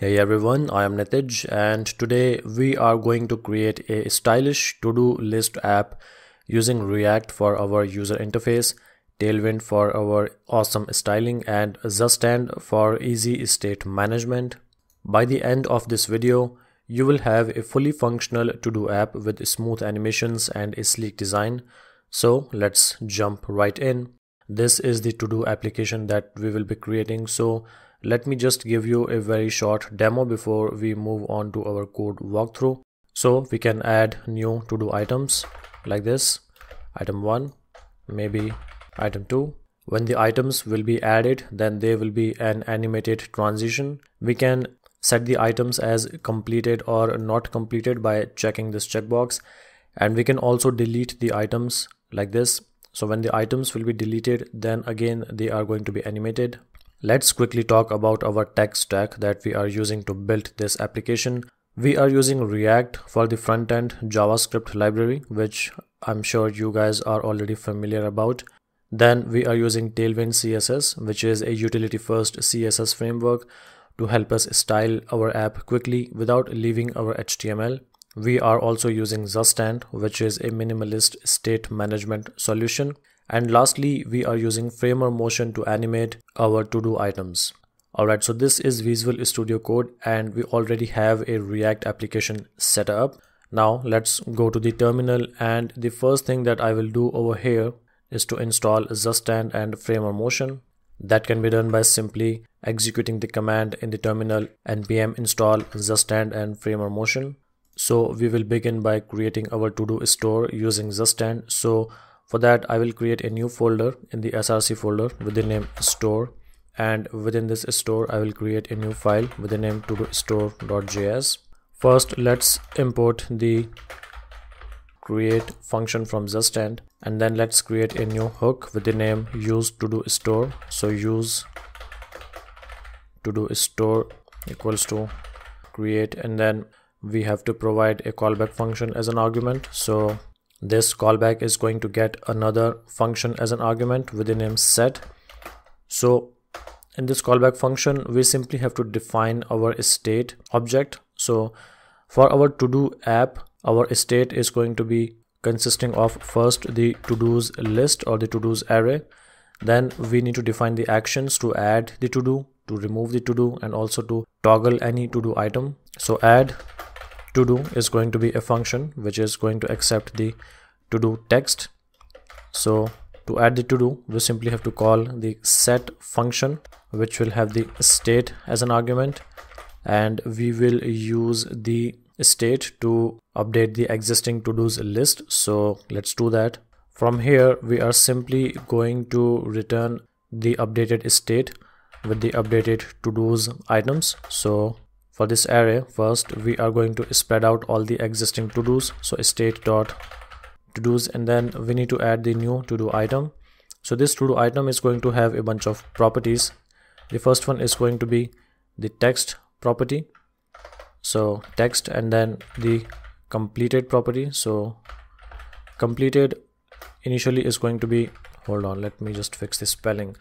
Hey everyone, I am Nitij and today we are going to create a stylish to-do list app using React for our user interface, Tailwind for our awesome styling and Zustand for easy state management. By the end of this video, you will have a fully functional to-do app with smooth animations and a sleek design. So let's jump right in. This is the to-do application that we will be creating. So let me just give you a very short demo before we move on to our code walkthrough. So we can add new to do items like this, item 1, maybe item 2. When the items will be added, then there will be an animated transition. We can set the items as completed or not completed by checking this checkbox. And we can also delete the items like this. So when the items will be deleted, then again, they are going to be animated Let's quickly talk about our tech stack that we are using to build this application. We are using React for the front end JavaScript library, which I'm sure you guys are already familiar about. Then we are using Tailwind CSS, which is a utility first CSS framework to help us style our app quickly without leaving our HTML. We are also using Zustand, which is a minimalist state management solution. And lastly, we are using framer motion to animate our to-do items. Alright, so this is Visual Studio Code and we already have a React application set up. Now let's go to the terminal and the first thing that I will do over here is to install Zustand and Framer Motion. That can be done by simply executing the command in the terminal npm install Zustand and Framer Motion. So we will begin by creating our to-do store using Zustand. So for that, I will create a new folder in the src folder with the name store and within this store, I will create a new file with the name to store.js. First, let's import the create function from zestend and then let's create a new hook with the name use to do store. So use to do store equals to create and then we have to provide a callback function as an argument. So this callback is going to get another function as an argument with the name set. So in this callback function, we simply have to define our state object. So for our to-do app, our state is going to be consisting of first the to-dos list or the to-dos array. Then we need to define the actions to add the to-do, to remove the to-do and also to toggle any to-do item. So add to do is going to be a function which is going to accept the to do text so to add the to do we simply have to call the set function which will have the state as an argument and we will use the state to update the existing to do's list so let's do that from here we are simply going to return the updated state with the updated to do's items so for this array first we are going to spread out all the existing to do's so state dot to do's and then we need to add the new to do item so this to do item is going to have a bunch of properties the first one is going to be the text property so text and then the completed property so completed initially is going to be hold on let me just fix the spelling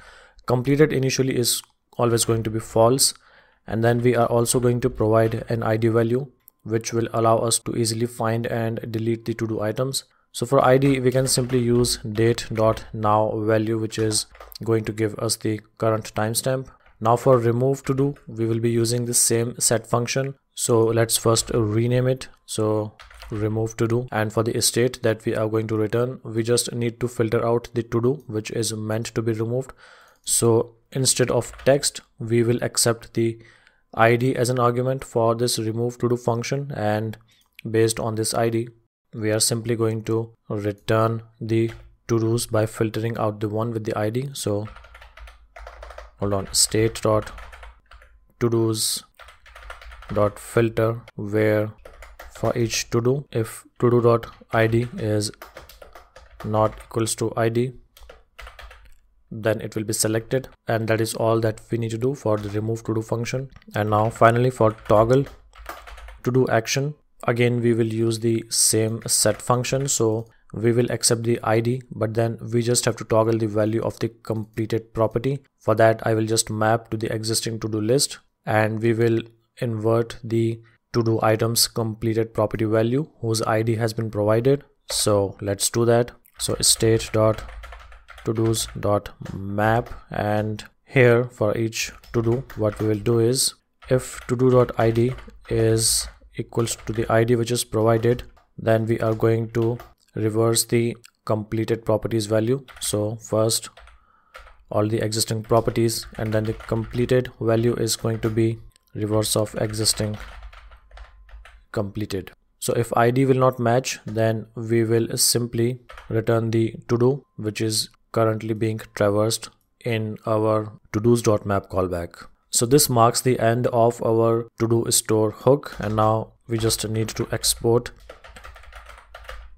completed initially is always going to be false and then we are also going to provide an id value which will allow us to easily find and delete the to do items so for id we can simply use date dot now value which is going to give us the current timestamp now for remove to do we will be using the same set function so let's first rename it so remove to do and for the state that we are going to return we just need to filter out the to do which is meant to be removed so instead of text we will accept the id as an argument for this remove to do function and based on this id we are simply going to return the to do's by filtering out the one with the id so hold on state dot to do's dot filter where for each to do if to do dot id is not equals to id then it will be selected and that is all that we need to do for the remove to do function and now finally for toggle to do action again we will use the same set function so we will accept the id but then we just have to toggle the value of the completed property for that i will just map to the existing to do list and we will invert the to do items completed property value whose id has been provided so let's do that so state dot to do's dot map and here for each to do what we will do is if to do dot id is equals to the id which is provided then we are going to reverse the completed properties value so first all the existing properties and then the completed value is going to be reverse of existing completed so if id will not match then we will simply return the to do which is currently being traversed in our todos.map callback. So this marks the end of our to-do store hook and now we just need to export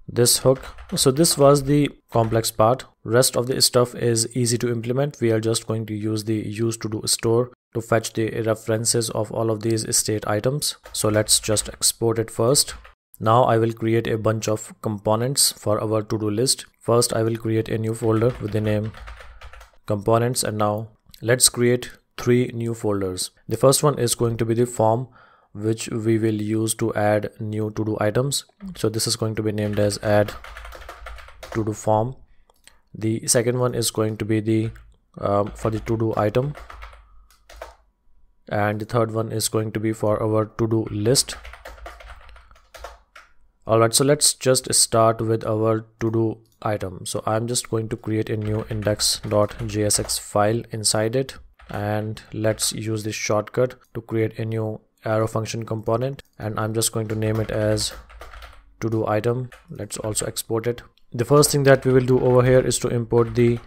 this hook. So this was the complex part. Rest of the stuff is easy to implement. We are just going to use the use to do store to fetch the references of all of these state items. So let's just export it first. Now I will create a bunch of components for our to-do list. First I will create a new folder with the name components and now let's create three new folders. The first one is going to be the form which we will use to add new to-do items. So this is going to be named as add to-do form. The second one is going to be the um, for the to-do item and the third one is going to be for our to-do list Alright, so let's just start with our to-do item. So I'm just going to create a new index.jsx file inside it and let's use this shortcut to create a new arrow function component and I'm just going to name it as to-do item. Let's also export it. The first thing that we will do over here is to import the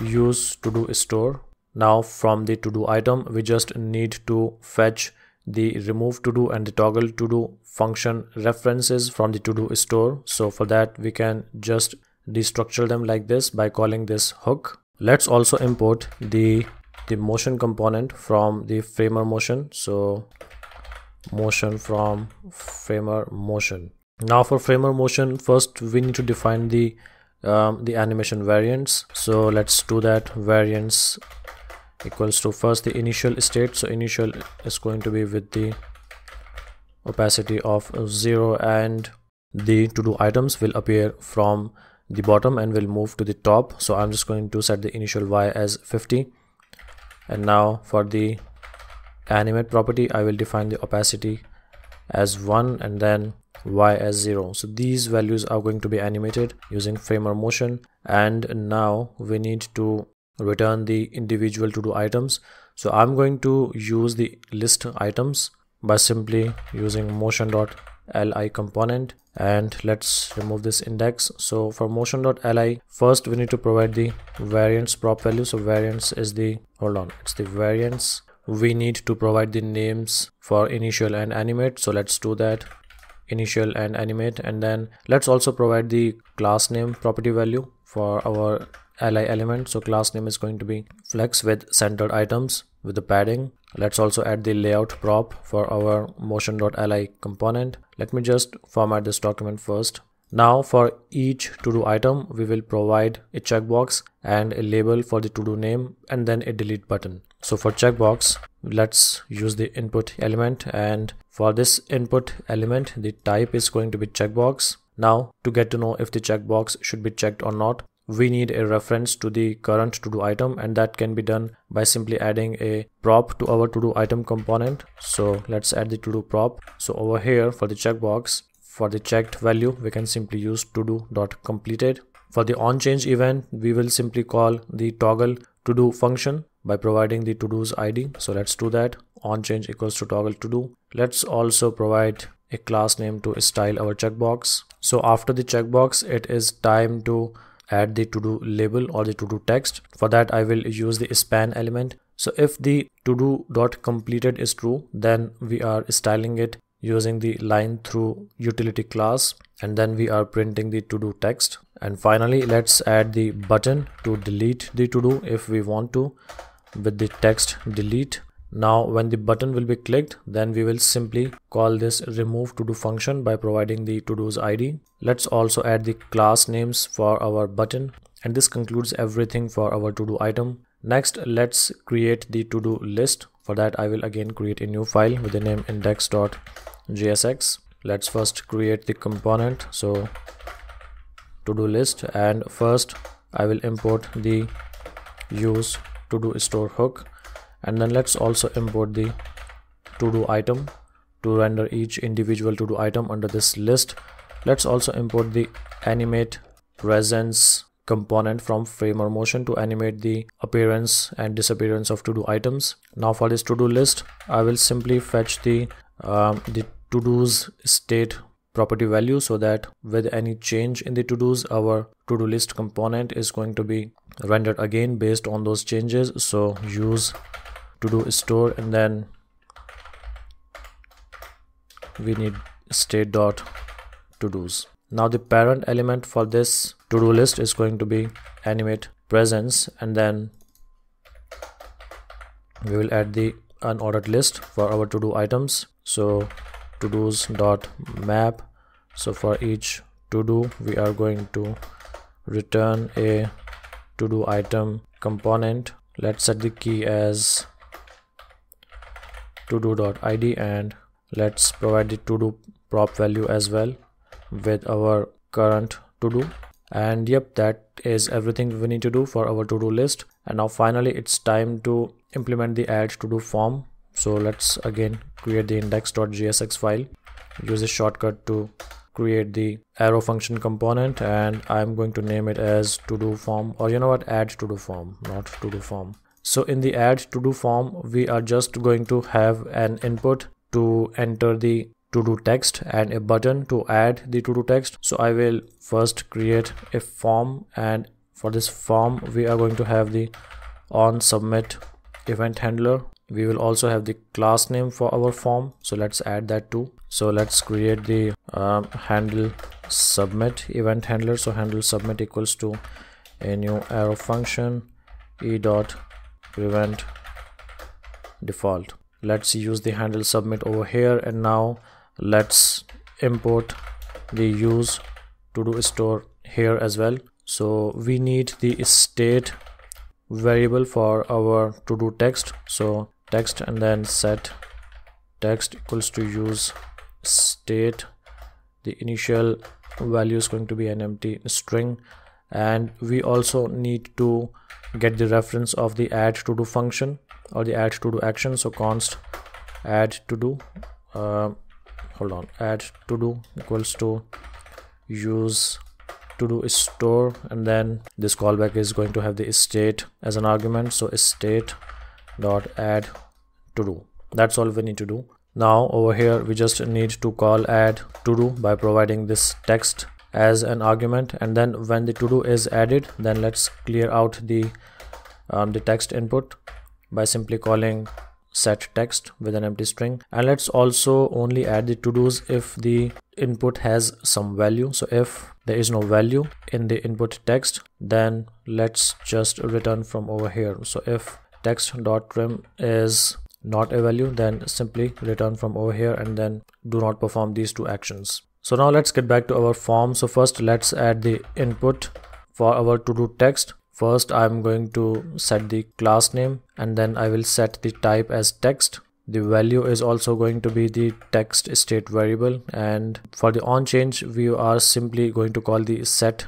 use to-do store. Now from the to-do item, we just need to fetch the remove to do and the toggle to do function references from the to-do store. So for that, we can just destructure them like this by calling this hook. Let's also import the, the motion component from the framer motion. So motion from framer motion. Now for framer motion, first we need to define the um, the animation variance. So let's do that variance equals to first the initial state. So initial is going to be with the opacity of 0 and the to do items will appear from the bottom and will move to the top so i'm just going to set the initial y as 50 and now for the animate property i will define the opacity as 1 and then y as 0 so these values are going to be animated using frame or motion and now we need to return the individual to do items so i'm going to use the list items by simply using motion.li component and let's remove this index so for motion.li first we need to provide the variance prop value so variance is the hold on it's the variance we need to provide the names for initial and animate so let's do that initial and animate and then let's also provide the class name property value for our li element so class name is going to be flex with centered items with the padding. Let's also add the layout prop for our motion.li component. Let me just format this document first. Now for each to-do item, we will provide a checkbox and a label for the to-do name and then a delete button. So for checkbox, let's use the input element and for this input element, the type is going to be checkbox. Now to get to know if the checkbox should be checked or not, we need a reference to the current to do item and that can be done by simply adding a prop to our to do item component so let's add the to do prop so over here for the checkbox for the checked value we can simply use to docompleted dot completed for the on change event we will simply call the toggle to do function by providing the to do's id so let's do that on change equals to toggle to do let's also provide a class name to style our checkbox so after the checkbox it is time to add the to-do label or the to-do text. For that, I will use the span element. So if the to-do dot completed is true, then we are styling it using the line through utility class and then we are printing the to-do text. And finally, let's add the button to delete the to-do if we want to with the text delete now when the button will be clicked then we will simply call this remove to do function by providing the to do's id. Let's also add the class names for our button and this concludes everything for our to do item. Next let's create the to do list. For that I will again create a new file with the name index.jsx. Let's first create the component so to do list and first I will import the use to do store hook and then let's also import the to do item to render each individual to do item under this list let's also import the animate presence component from framer motion to animate the appearance and disappearance of to do items now for this to do list i will simply fetch the um, the to do's state property value so that with any change in the to do's our to do list component is going to be rendered again based on those changes so use to do store and then we need state dot to do's now the parent element for this to do list is going to be animate presence and then we will add the unordered list for our to do items so to do's dot map so for each to do we are going to return a to do item component let's set the key as to id and let's provide the to do prop value as well with our current to do and yep that is everything we need to do for our to do list and now finally it's time to implement the add to do form so let's again create the index.jsx file use a shortcut to create the arrow function component and I'm going to name it as to do form or you know what add to do form not to do form so in the add to do form, we are just going to have an input to enter the to do text and a button to add the to do text. So I will first create a form and for this form, we are going to have the on submit event handler. We will also have the class name for our form. So let's add that too. So let's create the um, handle submit event handler. So handle submit equals to a new arrow function e dot prevent default let's use the handle submit over here and now let's import the use to do store here as well so we need the state variable for our to do text so text and then set text equals to use state the initial value is going to be an empty string and we also need to get the reference of the add to do function or the add to do action so const add to do uh, hold on add to do equals to use to do store and then this callback is going to have the state as an argument so state dot add to do that's all we need to do now over here we just need to call add to do by providing this text as an argument and then when the to do is added then let's clear out the um, the text input by simply calling set text with an empty string and let's also only add the to do's if the input has some value so if there is no value in the input text then let's just return from over here so if text dot trim is not a value then simply return from over here and then do not perform these two actions so now let's get back to our form. So first let's add the input for our to do text. First I'm going to set the class name and then I will set the type as text. The value is also going to be the text state variable and for the on change we are simply going to call the set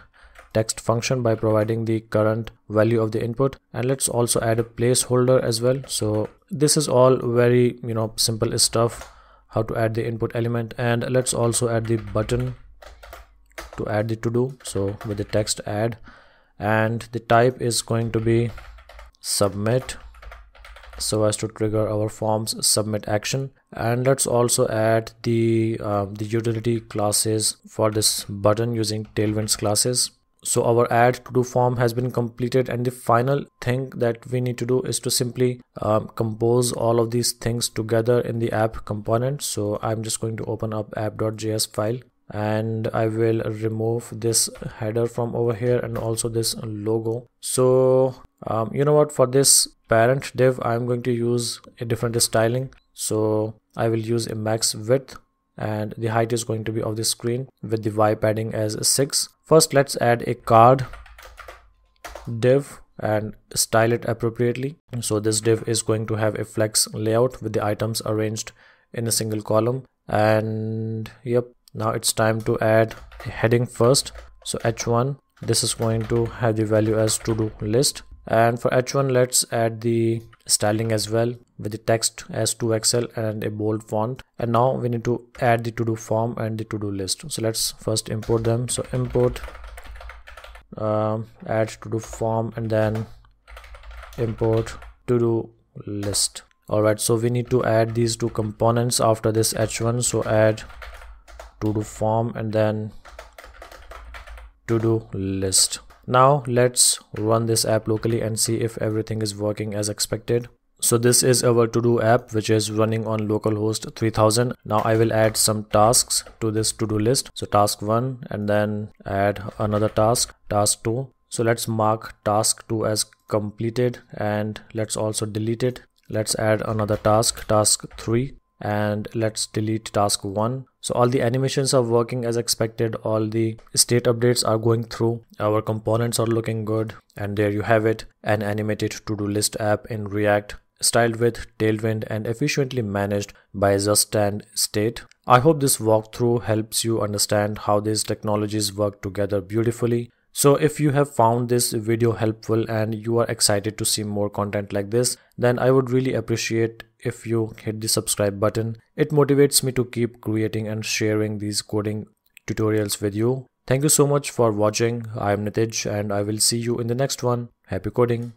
text function by providing the current value of the input and let's also add a placeholder as well so this is all very you know simple stuff how to add the input element and let's also add the button to add the to do so with the text add and the type is going to be submit so as to trigger our forms submit action and let's also add the uh, the utility classes for this button using tailwinds classes so our add to do form has been completed and the final thing that we need to do is to simply um, compose all of these things together in the app component so i'm just going to open up app.js file and i will remove this header from over here and also this logo so um, you know what for this parent div i'm going to use a different styling so i will use a max width and the height is going to be of the screen with the y padding as 6 first let's add a card div and style it appropriately so this div is going to have a flex layout with the items arranged in a single column and yep now it's time to add a heading first so h1 this is going to have the value as to do list and for h1 let's add the styling as well with the text as 2 Excel and a bold font and now we need to add the to do form and the to do list so let's first import them so import uh, add to do form and then import to do list alright so we need to add these two components after this h1 so add to do form and then to do list now let's run this app locally and see if everything is working as expected so this is our to do app which is running on localhost 3000. Now I will add some tasks to this to do list. So task 1 and then add another task, task 2. So let's mark task 2 as completed and let's also delete it. Let's add another task, task 3 and let's delete task 1. So all the animations are working as expected. All the state updates are going through. Our components are looking good. And there you have it, an animated to-do list app in React styled with Tailwind and efficiently managed by Zustand State. I hope this walkthrough helps you understand how these technologies work together beautifully. So if you have found this video helpful and you are excited to see more content like this, then I would really appreciate if you hit the subscribe button. It motivates me to keep creating and sharing these coding tutorials with you. Thank you so much for watching. I am Nitij and I will see you in the next one. Happy coding!